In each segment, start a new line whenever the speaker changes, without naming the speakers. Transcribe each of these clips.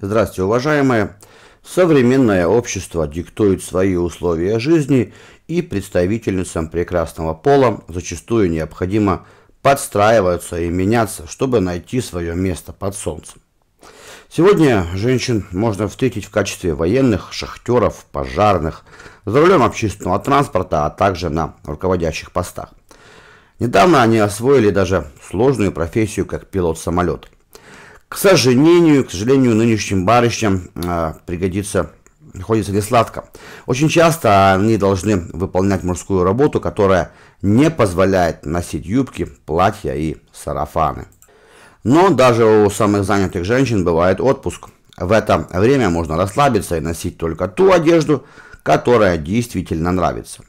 Здравствуйте, уважаемые! Современное общество диктует свои условия жизни, и представительницам прекрасного пола зачастую необходимо подстраиваться и меняться, чтобы найти свое место под солнцем. Сегодня женщин можно встретить в качестве военных, шахтеров, пожарных, за рулем общественного транспорта, а также на руководящих постах. Недавно они освоили даже сложную профессию как пилот самолета. К сожалению, к сожалению, нынешним барышням э, пригодится приходится сладко. Очень часто они должны выполнять мужскую работу, которая не позволяет носить юбки, платья и сарафаны. Но даже у самых занятых женщин бывает отпуск. В это время можно расслабиться и носить только ту одежду, которая действительно нравится.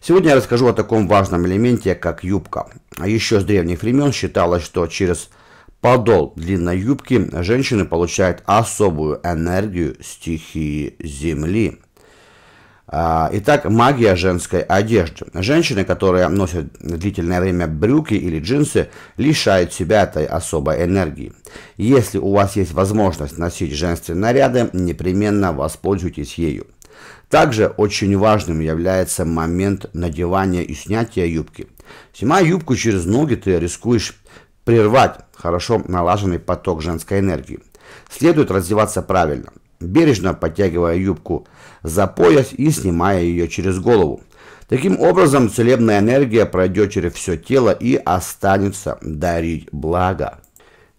Сегодня я расскажу о таком важном элементе, как юбка. А еще с древних времен считалось, что через подол длинной юбки женщины получают особую энергию стихии Земли. А, итак, магия женской одежды. Женщины, которые носят длительное время брюки или джинсы, лишают себя этой особой энергии. Если у вас есть возможность носить женственные наряды, непременно воспользуйтесь ею. Также очень важным является момент надевания и снятия юбки. Снимая юбку через ноги, ты рискуешь прервать хорошо налаженный поток женской энергии. Следует раздеваться правильно, бережно подтягивая юбку за пояс и снимая ее через голову. Таким образом, целебная энергия пройдет через все тело и останется дарить благо.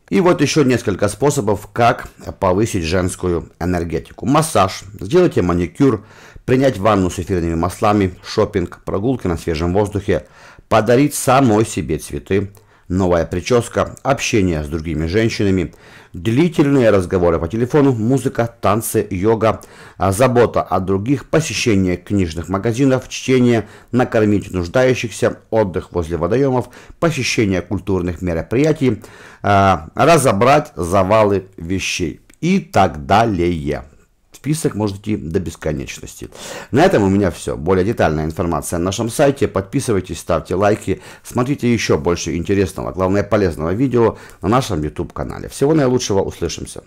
И вот еще несколько способов, как повысить женскую энергетику. Массаж, сделайте маникюр, принять ванну с эфирными маслами, шопинг, прогулки на свежем воздухе, подарить самой себе цветы – новая прическа, общение с другими женщинами, длительные разговоры по телефону, музыка, танцы, йога, а забота о других, посещение книжных магазинов, чтение, накормить нуждающихся, отдых возле водоемов, посещение культурных мероприятий, а, разобрать завалы вещей и так далее. Список может идти до бесконечности. На этом у меня все. Более детальная информация на нашем сайте. Подписывайтесь, ставьте лайки. Смотрите еще больше интересного, главное полезного видео на нашем YouTube-канале. Всего наилучшего. Услышимся.